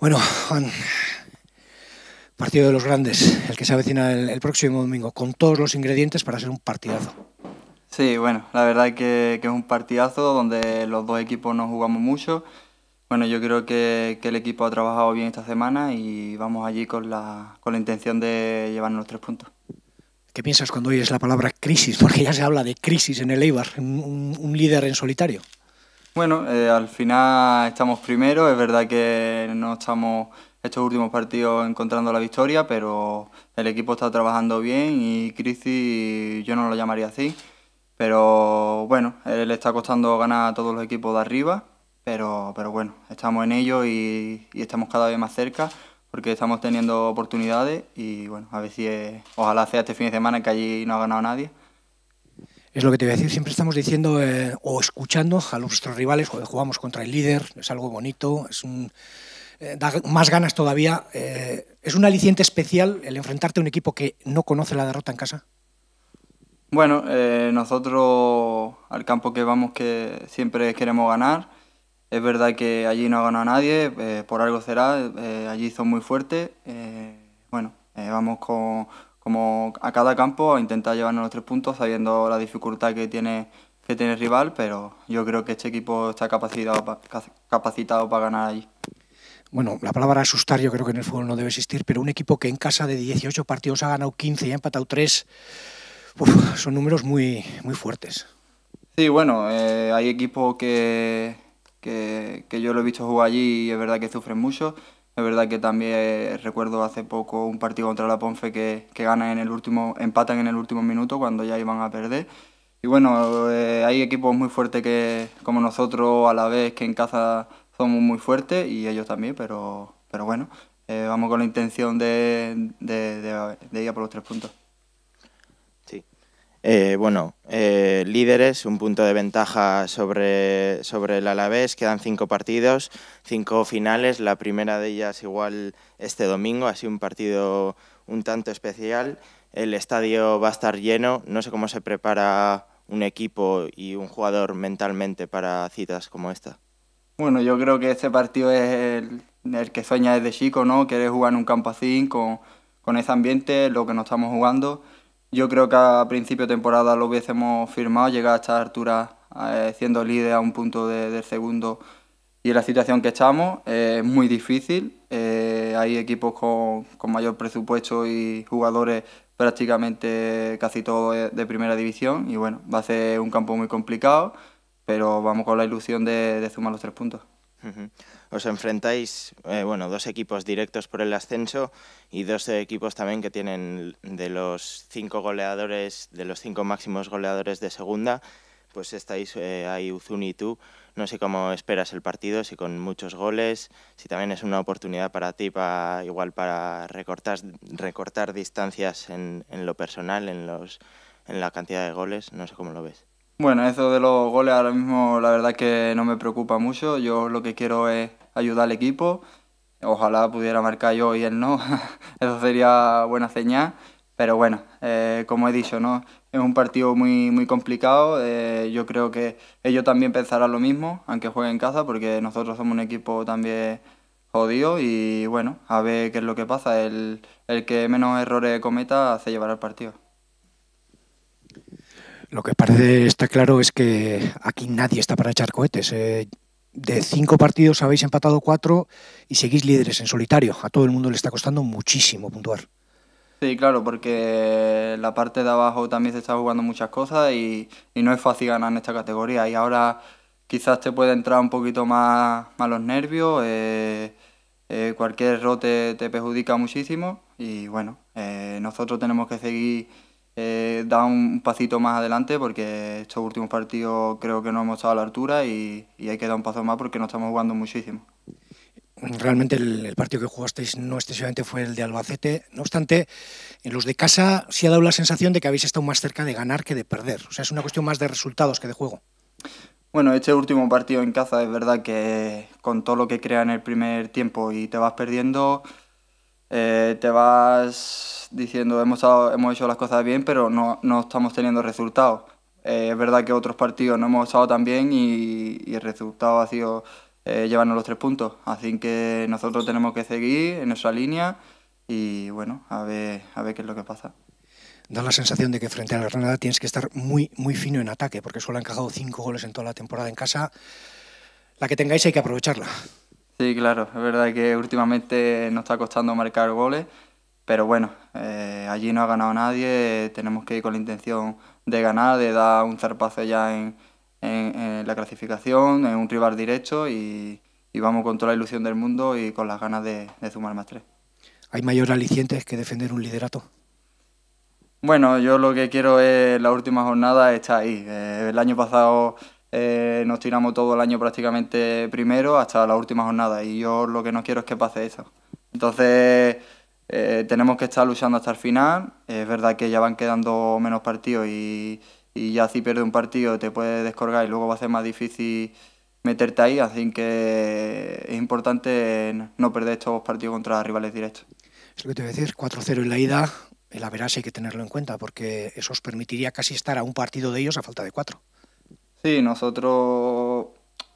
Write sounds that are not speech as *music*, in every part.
Bueno, Juan, partido de los grandes, el que se avecina el, próximo domingo, con todos los ingredientes para ser un partidazo. Sí, bueno, la verdad es que, es un partidazo donde los dos equipos no jugamos mucho. Bueno, yo creo que, el equipo ha trabajado bien esta semana y vamos allí con la, intención de llevarnos los tres puntos. ¿Qué piensas cuando oyes la palabra crisis? *laughs* Porque ya se habla de crisis en el Eibar, un líder en solitario. Bueno, eh, al final estamos primero, es verdad que no estamos estos últimos partidos encontrando la victoria, pero el equipo está trabajando bien y Cristi yo no lo llamaría así, pero bueno, le está costando ganar a todos los equipos de arriba, pero, pero bueno, estamos en ello y, y estamos cada vez más cerca porque estamos teniendo oportunidades y bueno, a ver si ojalá sea este fin de semana que allí no ha ganado nadie es lo que te voy a decir, siempre estamos diciendo eh, o escuchando a nuestros rivales, jugamos contra el líder, es algo bonito, es eh, da más ganas todavía. Eh, ¿Es un aliciente especial el enfrentarte a un equipo que no conoce la derrota en casa? Bueno, nosotros al campo que vamos que siempre queremos ganar. Es verdad que allí no ha ganado nadie, por algo será, allí son muy fuertes. bueno, vamos con, como a cada campo, intentar llevarnos los tres puntos sabiendo la dificultad que tiene, que tiene el rival, pero yo creo que este equipo está capacitado, capacitado para ganar ahí. Bueno, la palabra asustar yo creo que en el fútbol no debe existir, pero un equipo que en casa de 18 partidos ha ganado 15 y ha empatado 3, son números muy, muy fuertes. Sí, bueno, eh, hay equipos que, que yo lo he visto jugar allí y es verdad que sufren mucho. Es verdad que también eh, recuerdo hace poco un partido contra la Ponfe que, ganan en el último, empatan en el último minuto cuando ya iban a perder. Y bueno, eh, hay equipos muy fuertes que, como nosotros a la vez, que en casa somos muy fuertes y ellos también, pero, pero bueno, eh, vamos con la intención de, de, de ir a por los tres puntos. Eh, bueno, eh, líderes, un punto de ventaja sobre, sobre el Alavés, quedan cinco partidos, cinco finales, la primera de ellas igual este domingo, ha sido un partido un tanto especial, el estadio va a estar lleno, no sé cómo se prepara un equipo y un jugador mentalmente para citas como esta. Bueno, yo creo que este partido es el, que sueña desde chico, ¿no? Querer jugar en un campo con, con ese ambiente, lo que nos estamos jugando. Yo creo que a principio de temporada lo hubiésemos firmado, llegar a esta altura eh, siendo líder a un punto del segundo y la situación que estamos eh, es muy difícil. Eh, hay equipos con, mayor presupuesto y jugadores prácticamente casi todos de primera división y bueno, va a ser un campo muy complicado, pero vamos con la ilusión de, de sumar los tres puntos. Os enfrentáis, eh, bueno, dos equipos directos por el ascenso y dos equipos también que tienen de los cinco goleadores, de los cinco máximos goleadores de segunda, pues estáis eh, ahí Uzuni y tú. No sé cómo esperas el partido, si con muchos goles, si también es una oportunidad para ti, para, igual para recortar, recortar distancias en, en lo personal, en, los, en la cantidad de goles, no sé cómo lo ves. Bueno, eso de los goles ahora mismo la verdad es que no me preocupa mucho. Yo lo que quiero es ayudar al equipo. Ojalá pudiera marcar yo y él no. *laughs* eso sería buena señal. Pero bueno, eh, como he dicho, ¿no? es un partido muy, muy complicado. Eh, yo creo que ellos también pensarán lo mismo, aunque jueguen en casa, porque nosotros somos un equipo también jodido. Y bueno, a ver qué es lo que pasa. El, el que menos errores cometa se llevará el partido. Lo que parece está claro es que aquí nadie está para echar cohetes. Eh. de cinco partidos habéis empatado cuatro y seguís líderes en solitario. A todo el mundo le está costando muchísimo puntuar. Sí, claro, porque la parte de abajo también se está jugando muchas cosas y, no es fácil ganar en esta categoría. Y ahora quizás te puede entrar un poquito más, malos los nervios, eh, eh, cualquier error te, perjudica muchísimo y bueno, nosotros tenemos que seguir eh, da un pasito más adelante porque estos últimos partidos creo que no hemos estado a la altura y, y hay que dar un paso más porque no estamos jugando muchísimo. Realmente el, partido que jugasteis no excesivamente fue el de Albacete, no obstante, en los de casa sí ha dado la sensación de que habéis estado más cerca de ganar que de perder, o sea, es una cuestión más de resultados que de juego. Bueno, este último partido en casa es verdad que con todo lo que crea en el primer tiempo y te vas perdiendo, eh, te vas diciendo hemos, hemos hecho las cosas bien, pero no, no estamos teniendo resultados. Eh, es verdad que otros partidos no hemos estado tan bien y, y el resultado ha sido eh, llevarnos los tres puntos. Así que nosotros tenemos que seguir en nuestra línea y bueno, a ver, a ver qué es lo que pasa. Da la sensación de que frente a la Granada tienes que estar muy, muy fino en ataque, porque solo han encajado cinco goles en toda la temporada en casa. La que tengáis hay que aprovecharla. Sí, claro, es verdad que últimamente nos está costando marcar goles pero bueno, eh, allí no ha ganado nadie, tenemos que ir con la intención de ganar, de dar un zarpazo ya en, la clasificación, en un rival directo y, vamos con toda la ilusión del mundo y con las ganas de, de sumar más tres. ¿Hay mayores alicientes que defender un liderato? Bueno, yo lo que quiero es la última jornada está ahí. Eh, el año pasado eh, nos tiramos todo el año prácticamente primero hasta la última jornada y yo lo que no quiero es que pase eso. Entonces eh, tenemos que estar luchando hasta el final. Es verdad que ya van quedando menos partidos y, y ya si pierde un partido te puedes descorgar y luego va a ser más difícil meterte ahí, así que es importante no perder estos partidos contra rivales directos. Es lo que te voy a decir, 4-0 en la ida, la verás hay que tenerlo en cuenta porque eso os permitiría casi estar a un partido de ellos a falta de cuatro. Sí, nosotros,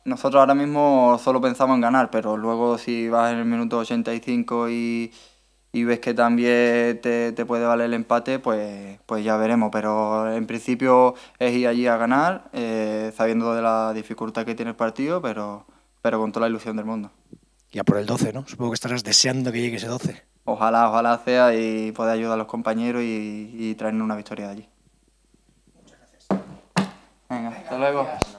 nosotros ahora mismo solo pensamos en ganar, pero luego si vas en el minuto 85 y y ves que también te, puede valer el empate, pues, pues ya veremos. Pero en principio es ir allí a ganar, eh, sabiendo de la dificultad que tiene el partido, pero, pero con toda la ilusión del mundo. Ya por el 12, ¿no? Supongo que estarás deseando que llegue ese 12. Ojalá, ojalá sea y pueda ayudar a los compañeros y, y traernos una victoria de allí. Muchas gracias. Venga, hasta luego.